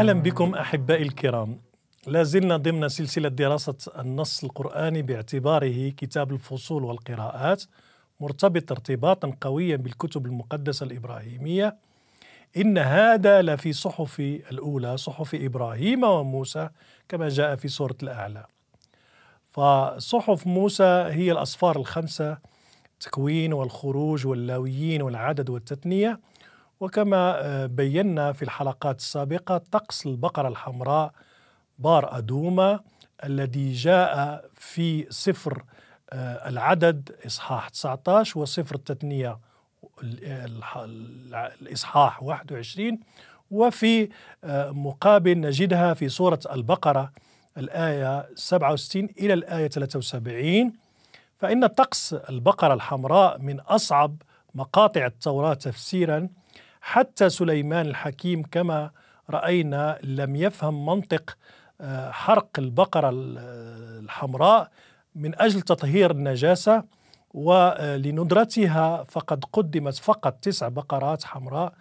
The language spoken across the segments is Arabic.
أهلا بكم أحبائي الكرام لا زلنا ضمن سلسلة دراسة النص القرآني باعتباره كتاب الفصول والقراءات مرتبط ارتباطا قويا بالكتب المقدسة الإبراهيمية إن هذا لفي صحف الأولى صحف إبراهيم وموسى كما جاء في سورة الأعلى فصحف موسى هي الأصفار الخمسة التكوين والخروج واللاويين والعدد والتثنية وكما آه، بينا في الحلقات السابقة طقس البقرة الحمراء بار أدوما الذي جاء في صفر آه، العدد إصحاح 19 وصفر التثنية الإصحاح 21 وفي آه، مقابل نجدها في سورة البقرة الآية 67 إلى الآية 73 فإن طقس البقرة الحمراء من أصعب مقاطع التوراة تفسيرا حتى سليمان الحكيم كما راينا لم يفهم منطق آه، حرق البقره الحمراء من اجل تطهير النجاسه ولندرتها آه، فقد قدمت فقط تسع بقرات حمراء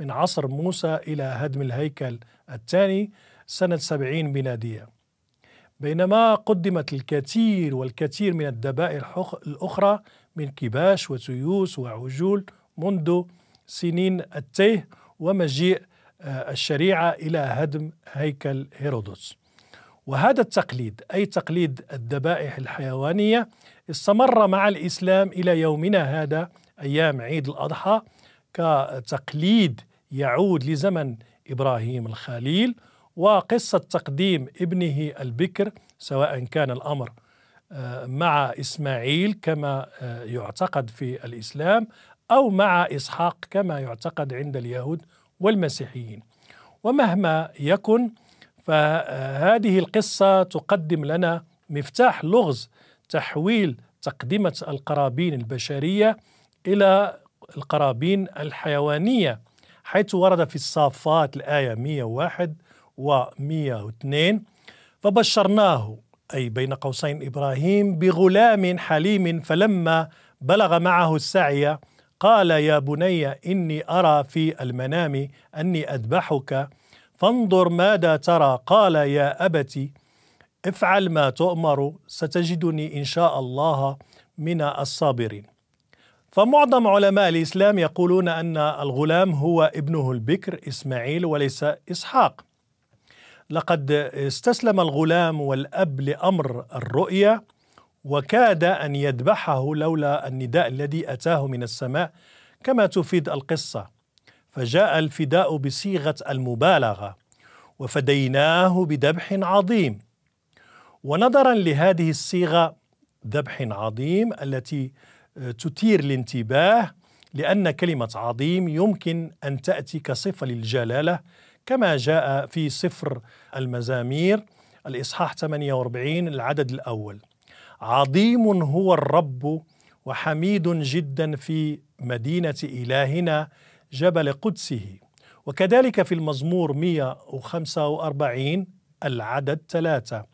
من عصر موسى الى هدم الهيكل الثاني سنه 70 ميلاديه. بينما قدمت الكثير والكثير من الدبائر الاخرى من كباش وسيوس وعجول منذ سنين التيه ومجيء آه، الشريعة إلى هدم هيكل هيرودوس وهذا التقليد أي تقليد الذبائح الحيوانية استمر مع الإسلام إلى يومنا هذا أيام عيد الأضحى كتقليد يعود لزمن إبراهيم الخليل وقصة تقديم ابنه البكر سواء كان الأمر آه، مع إسماعيل كما آه، يعتقد في الإسلام أو مع إسحاق كما يعتقد عند اليهود والمسيحيين ومهما يكن فهذه القصة تقدم لنا مفتاح لغز تحويل تقدمة القرابين البشرية إلى القرابين الحيوانية حيث ورد في الصافات الآية 101 و 102 فبشرناه أي بين قوسين إبراهيم بغلام حليم فلما بلغ معه السعي قال يا بني إني أرى في المنام أني أذبحك فانظر ماذا ترى قال يا أبت افعل ما تؤمر ستجدني إن شاء الله من الصابرين فمعظم علماء الإسلام يقولون أن الغلام هو ابنه البكر إسماعيل وليس إسحاق لقد استسلم الغلام والأب لأمر الرؤية وكاد أن يذبحه لولا النداء الذي أتاه من السماء كما تفيد القصة فجاء الفداء بصيغة المبالغة وفديناه بذبح عظيم ونظرا لهذه الصيغة ذبح عظيم التي آه، تثير الانتباه لأن كلمة عظيم يمكن أن تأتي كصفة للجلالة كما جاء في سفر المزامير الإصحاح 48 العدد الأول عظيم هو الرب وحميد جدا في مدينه الهنا جبل قدسه وكذلك في المزمور 145 العدد ثلاثة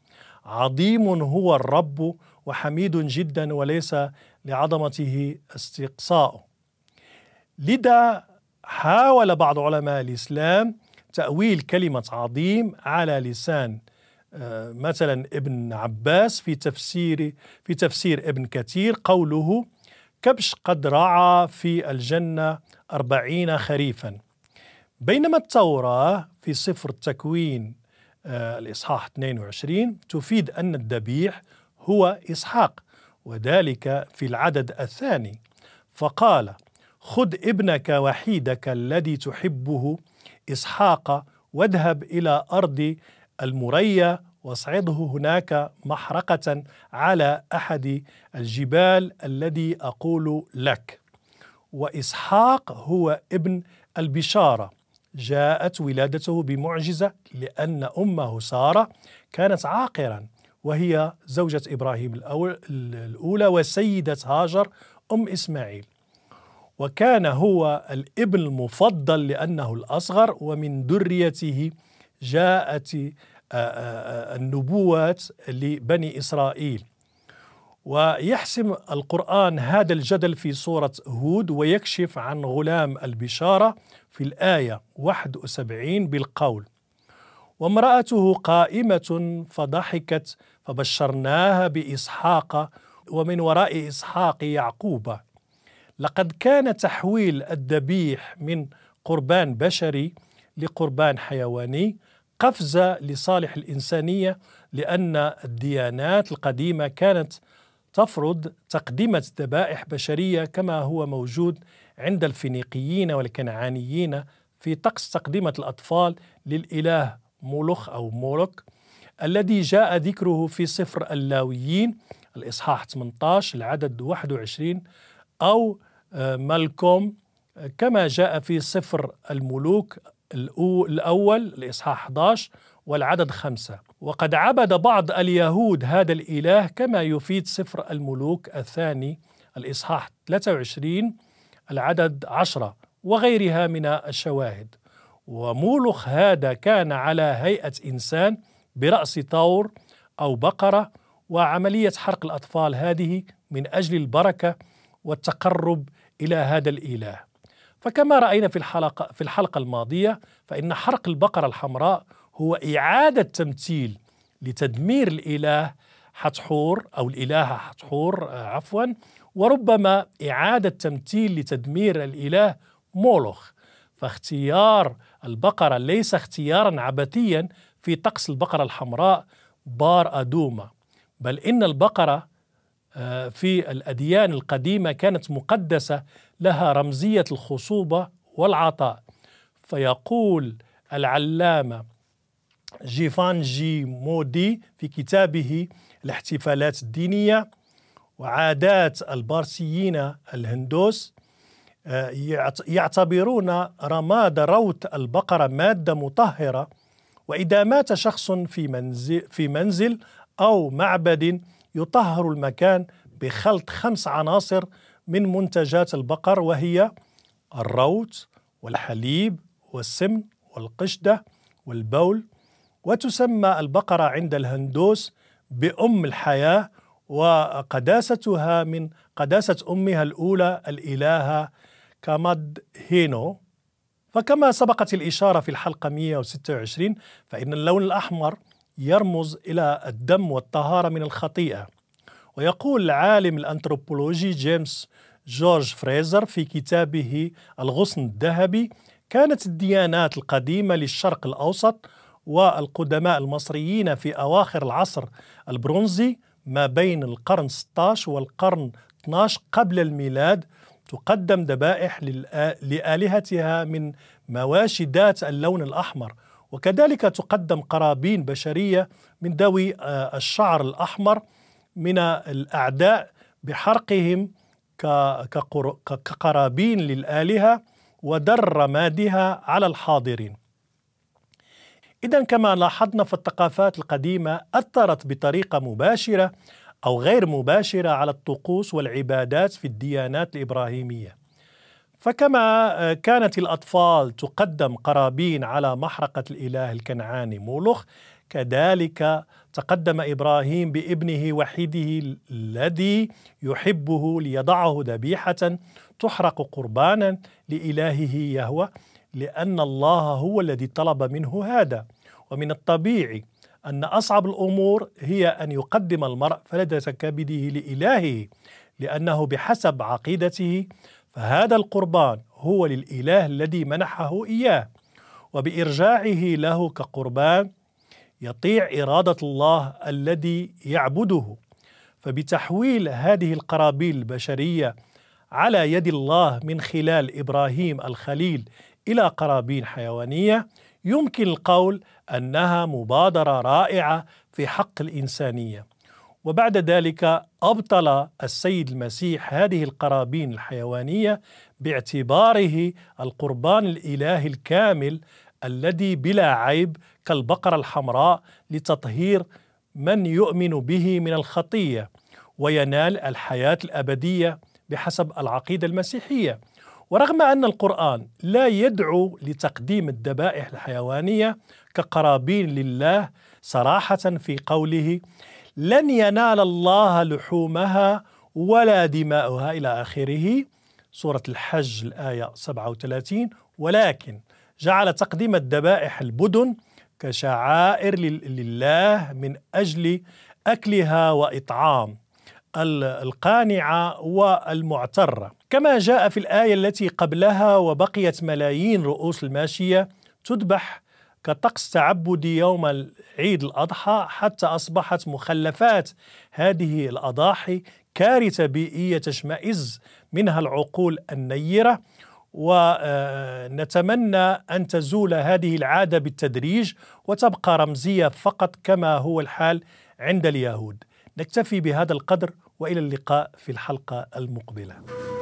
عظيم هو الرب وحميد جدا وليس لعظمته استقصاء لذا حاول بعض علماء الإسلام تأويل كلمة عظيم على لسان آه، مثلا ابن عباس في تفسير في تفسير ابن كثير قوله كبش قد رعى في الجنة أربعين خريفا بينما التوراة في سفر التكوين آه، الإصحاح 22 تفيد أن الذبيح هو إسحاق وذلك في العدد الثاني فقال خذ ابنك وحيدك الذي تحبه إسحاق واذهب إلى أرض المريا واصعده هناك محرقة على أحد الجبال الذي أقول لك وإسحاق هو ابن البشارة جاءت ولادته بمعجزة لأن أمه سارة كانت عاقرا وهي زوجة إبراهيم الأولى وسيدة هاجر أم إسماعيل وكان هو الابن المفضل لأنه الأصغر ومن دريته جاءت آه، آه، آه، النبوات لبني إسرائيل ويحسم القرآن هذا الجدل في سورة هود ويكشف عن غلام البشارة في الآية 71 بالقول وامرأته قائمة فضحكت فبشرناها بإسحاق ومن وراء إسحاق يعقوب لقد كان تحويل الذبيح من قربان بشري لقربان حيواني قفزه لصالح الانسانيه لان الديانات القديمه كانت تفرض تقدمه ذبائح بشريه كما هو موجود عند الفينيقيين والكنعانيين في طقس تقدمه الاطفال للاله مولوخ او مولوك الذي جاء ذكره في سفر اللاويين الاصحاح 18 العدد 21 او آه، مالكوم كما جاء في سفر الملوك الأول الإصحاح 11 والعدد خمسة وقد عبد بعض اليهود هذا الإله كما يفيد سفر الملوك الثاني الإصحاح 23 العدد 10 وغيرها من الشواهد ومولخ هذا كان على هيئة إنسان برأس طور أو بقرة وعملية حرق الأطفال هذه من أجل البركة والتقرب إلى هذا الإله فكما راينا في الحلقه في الحلقه الماضيه فان حرق البقره الحمراء هو اعاده تمثيل لتدمير الاله حتحور او الالهه حتحور آه، عفوا وربما اعاده تمثيل لتدمير الاله مولوخ فاختيار البقره ليس اختيارا عبثيا في طقس البقره الحمراء بار ادوما بل ان البقره آه، في الاديان القديمه كانت مقدسه لها رمزية الخصوبة والعطاء فيقول العلامة جيفانجي مودي في كتابه الاحتفالات الدينية وعادات البارسيين الهندوس آه، يعتبرون رماد روت البقرة مادة مطهرة وإذا مات شخص في منزل, في منزل أو معبد يطهر المكان بخلط خمس عناصر من منتجات البقر وهي الروت والحليب والسمن والقشدة والبول وتسمى البقرة عند الهندوس بأم الحياة وقداستها من قداسة أمها الأولى الإلهة كامد هينو فكما سبقت الإشارة في الحلقة 126 فإن اللون الأحمر يرمز إلى الدم والطهارة من الخطيئة ويقول العالم الأنثروبولوجي جيمس جورج فريزر في كتابه الغصن الذهبي كانت الديانات القديمة للشرق الأوسط والقدماء المصريين في أواخر العصر البرونزي ما بين القرن 16 والقرن 12 قبل الميلاد تقدم ذبائح لآلهتها من مواشي ذات اللون الأحمر وكذلك تقدم قرابين بشرية من ذوي آه، الشعر الأحمر من الأعداء بحرقهم كقرابين للآلهة ودر رمادها على الحاضرين إذا كما لاحظنا فالثقافات القديمة أثرت بطريقة مباشرة أو غير مباشرة على الطقوس والعبادات في الديانات الإبراهيمية فكما آه، كانت الأطفال تقدم قرابين على محرقة الإله الكنعاني مولوخ كذلك تقدم ابراهيم بابنه وحيده الذي يحبه ليضعه ذبيحه تحرق قربانا لالهه يهوه لان الله هو الذي طلب منه هذا ومن الطبيعي ان اصعب الامور هي ان يقدم المرء فلذه كبده لالهه لانه بحسب عقيدته فهذا القربان هو للاله الذي منحه اياه وبارجاعه له كقربان يطيع إرادة الله الذي يعبده فبتحويل هذه القرابيل البشرية على يد الله من خلال إبراهيم الخليل إلى قرابين حيوانية يمكن القول أنها مبادرة رائعة في حق الإنسانية وبعد ذلك أبطل السيد المسيح هذه القرابين الحيوانية باعتباره القربان الإلهي الكامل الذي بلا عيب كالبقرة الحمراء لتطهير من يؤمن به من الخطية وينال الحياة الأبدية بحسب العقيدة المسيحية ورغم أن القرآن لا يدعو لتقديم الذبائح الحيوانية كقرابين لله صراحة في قوله لن ينال الله لحومها ولا دماؤها إلى آخره سورة الحج الآية 37 ولكن جعل تقديم الذبائح البدن كشعائر لله من أجل أكلها وإطعام القانعة والمعترة كما جاء في الآية التي قبلها وبقيت ملايين رؤوس الماشية تذبح كطقس تعبدي يوم عيد الأضحى حتى أصبحت مخلفات هذه الأضاحي كارثة بيئية تشمئز منها العقول النيرة ونتمنى أن تزول هذه العادة بالتدريج وتبقى رمزية فقط كما هو الحال عند اليهود نكتفي بهذا القدر والى اللقاء في الحلقه المقبله